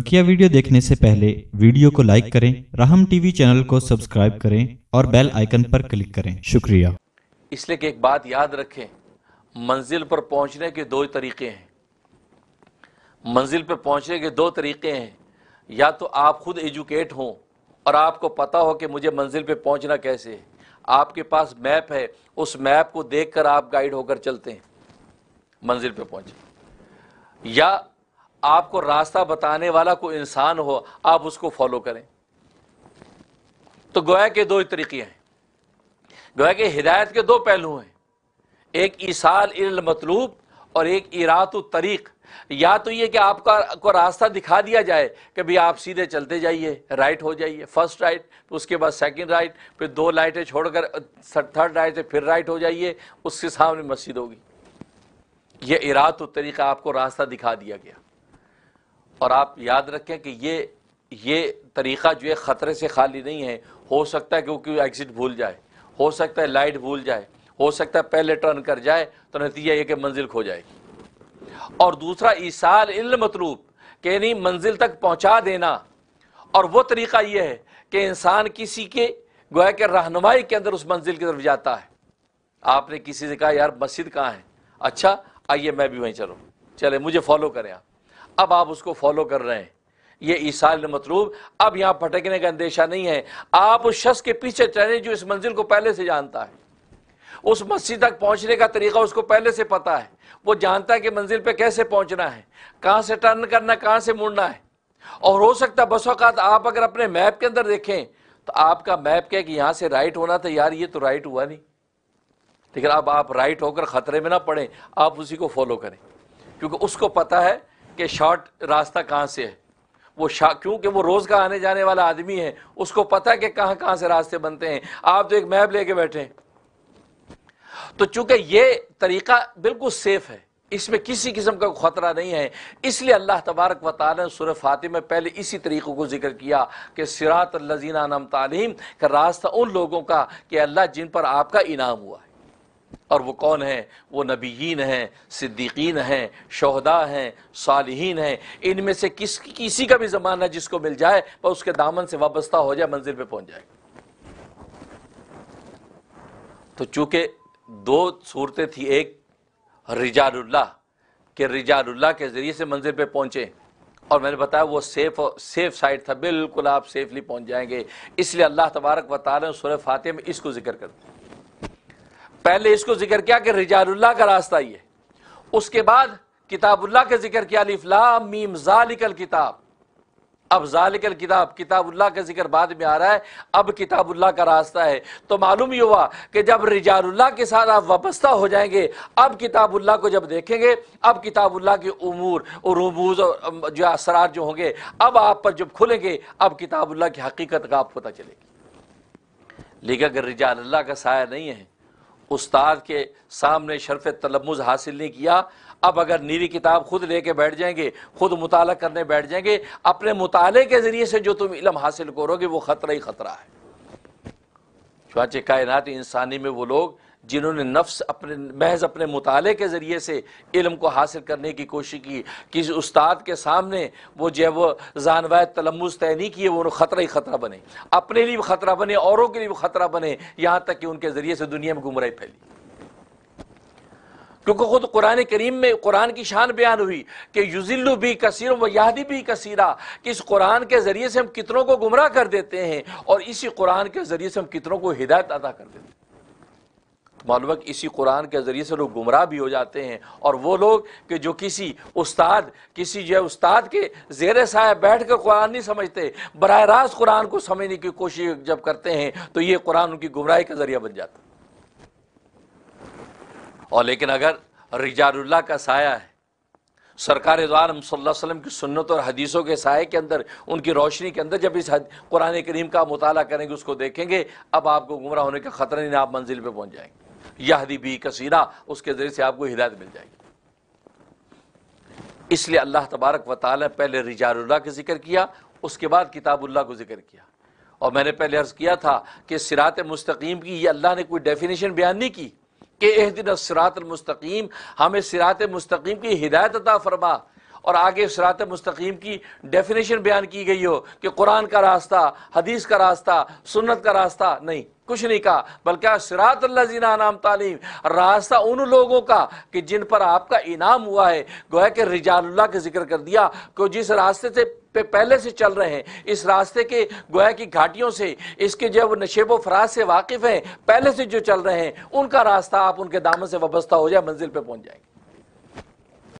बकिया वीडियो देखने से पहले वीडियो को लाइक करें राहम टीवी चैनल को सब्सक्राइब करें और बेल आइकन पर क्लिक करें शुक्रिया इसलिए कि एक बात याद रखें मंजिल पर पहुंचने के दो तरीके हैं मंजिल पर पहुंचने के दो तरीके हैं या तो आप खुद एजुकेट हों और आपको पता हो कि मुझे मंजिल पर पहुंचना कैसे है आपके पास मैप है उस मैप को देखकर आप गाइड होकर चलते हैं मंजिल पर पहुंचे या आपको रास्ता बताने वाला कोई इंसान हो आप उसको फॉलो करें तो गोया के दो तरीके हैं गोया के हिदायत के दो पहलू हैं एक ईसाल इल मतलूब और एक इरात तरीक़ या तो ये कि आपका को रास्ता दिखा दिया जाए कि भाई आप सीधे चलते जाइए राइट हो जाइए फर्स्ट राइट उसके बाद सेकंड राइट फिर दो लाइटें छोड़कर थर्ड राइट से फिर राइट हो जाइए उसके सामने मस्जिद होगी ये इरात तरीका आपको रास्ता दिखा दिया गया और आप याद रखें कि ये ये तरीक़ा जो है ख़तरे से खाली नहीं है हो सकता है क्योंकि एग्ज़िट भूल जाए हो सकता है लाइट भूल जाए हो सकता है पहले टर्न कर जाए तो नतीजा ये कि मंजिल खो जाएगी और दूसरा ईसाल इल्म मतलूब कि नहीं मंजिल तक पहुँचा देना और वो तरीक़ा ये है कि इंसान किसी के गोया के रहनुमाई के अंदर उस मंजिल की तरफ जाता है आपने किसी से कहा यार मस्जिद कहाँ है अच्छा आइए मैं भी वहीं चलूँ चले मुझे फॉलो करें आप अब आप उसको फॉलो कर रहे हैं ये ईसा मतलूब अब यहां भटकने का अंदेशा नहीं है आप उस शख्स के पीछे चले जो इस मंजिल को पहले से जानता है उस मस्जिद तक पहुँचने का तरीका उसको पहले से पता है वो जानता है कि मंजिल पर कैसे पहुँचना है कहाँ से टर्न करना कहाँ से मुड़ना है और हो सकता बस अवत आप अगर अपने मैप के अंदर देखें तो आपका मैप क्या कि यहाँ से राइट होना था यार ये तो राइट हुआ नहीं लेकिन अब आप राइट होकर ख़तरे में ना पड़े आप उसी को फॉलो करें क्योंकि उसको पता है कि शॉर्ट रास्ता कहाँ से है वो क्योंकि वो रोज़ का आने जाने वाला आदमी है उसको पता है कि कहाँ कहाँ से रास्ते बनते हैं आप तो एक मैप लेके बैठे हैं तो चूंकि ये तरीका बिल्कुल सेफ है इसमें किसी किस्म का खतरा नहीं है इसलिए अल्लाह तबारक वाली ने फातिम में पहले इसी तरीक़े को जिक्र किया कि सिरात लजीना नम तालीम का रास्ता उन लोगों का कि अल्लाह जिन पर आपका इनाम हुआ है और वो कौन है वो नबीन हैं सिद्दीकीन हैं शहदा हैं सालहीन हैं इनमें से किस किसी का भी ज़माना जिसको मिल जाए पर उसके दामन से वाबस्ता हो जाए मंजिल पर पहुँच जाए तो चूँकि दो सूरतें थी एक रिजाल्ला के रिजाल्ला के ज़रिए से मंजिल पर पहुँचे और मैंने बताया वो सेफ सेफ साइड था बिल्कुल आप सेफली पहुँच जाएंगे इसलिए अल्लाह तबारक वाली सुरह फातह में इसको जिक्र करते हैं पहले इसको जिक्र किया कि रिजाल्ला का रास्ता ये उसके बाद किताबुल्लाह का जिक्र किया अलिफ्लाम मीम जालिकल किताब अब जालिकल किताब किताबुल्ला का जिक्र बाद में आ रहा है अब किताबुल्लाह का रास्ता है तो मालूम ही हुआ कि जब रिजाल्ला के साथ आप वापस्ता हो जाएंगे अब किताबुल्लाह को जब देखेंगे अब किताबुल्ला के उमूर और रमूज और जो असरार जो होंगे अब आप पर जब खुलेंगे अब किताबुल्ला की हकीकत का आपको पता चलेगी लेकिन अगर रिजाल्ला का साया नहीं है उस्ताद के सामने शरफ तलमुज हासिल नहीं किया अब अगर नीरी किताब खुद लेके बैठ जाएंगे खुद मुताल करने बैठ जाएंगे अपने मुताले के ज़रिए से जो तुम इलम हासिल करोगे वो ख़तरा ही ख़तरा है चुनाचे कायनात इंसानी में वो लोग जिन्होंने नफ्स अपने महज अपने मुताले के ज़रिए से इलम को हासिल करने की कोशिश की किसी उस्ताद के सामने वो जो है वो जानवाय तलमुज तय नहीं किए वो ख़तरा ही ख़तरा बने अपने लिए भी ख़तरा बने औरों के लिए भी ख़तरा बने यहाँ तक कि उनके ज़रिए से दुनिया में गुमराह फैली क्योंकि खुद कुरान करीम में कुरान की शान बयान हुई कि युजिल्लु भी कसीर व यादी भी कसीरा कि इस कुरान के ज़रिए से हम कितनों को गुमराह कर देते हैं और इसी कुरान के ज़रिए से हम कितनों को हिदायत अदा कर देते हैं मालूम कि इसी कुरान के ज़रिए से लोग गुमराह भी हो जाते हैं और वो लोग कि जो किसी उस्ताद किसी जो है उस्ताद के जेर साय बैठ कर कुरान नहीं समझते बरह रास्त कुरान को समझने की कोशिश जब करते हैं तो ये कुरान उनकी गुमराही का ज़रिया बन जाता और लेकिन अगर रिजारुल्ला का साया है सरकार द्वारम वसल्लम की सुन्नत और हदीसों के साय के अंदर उनकी रोशनी के अंदर जब इस कुरान करीम का मुताला करेंगे उसको देखेंगे अब आपको गुमराह होने का ख़तरा नहीं आप मंजिल पर पहुँच जाएंगे यहदी बी कसीरा उसके ज़रिए से आपको हिदायत मिल जाएगी इसलिए अल्लाह तबारक व ने पहले रिजारुल्ला का जिक्र किया उसके बाद किताबुल्ला को जिक्र किया और मैंने पहले अर्ज़ किया था कि सिरात मुस्तकीम की ये अल्लाह ने कोई डेफिनेशन बयान नहीं की कि एह दिन सिरात मुस्तकीम हमें सिरात मुस्तकीम की हिदायत अता फरमा और आगे सरात मुस्तकीम की डेफिनेशन बयान की गई हो कि कुरान का रास्ता हदीस का रास्ता सुन्नत का रास्ता नहीं कुछ नहीं कहा बल्कि सरात लजीना नाम तालीम रास्ता उन लोगों का कि जिन पर आपका इनाम हुआ है गोह के रिजाल्ला का जिक्र कर दिया कि जिस रास्ते से पे पहले से चल रहे हैं इस रास्ते के गोया की घाटियों से इसके जब नशेब फराज से वाकिफ़ हैं पहले से जो चल रहे हैं उनका रास्ता आप उनके दामन से वाबस्ता हो जाए मंजिल पर पहुंच जाएंगे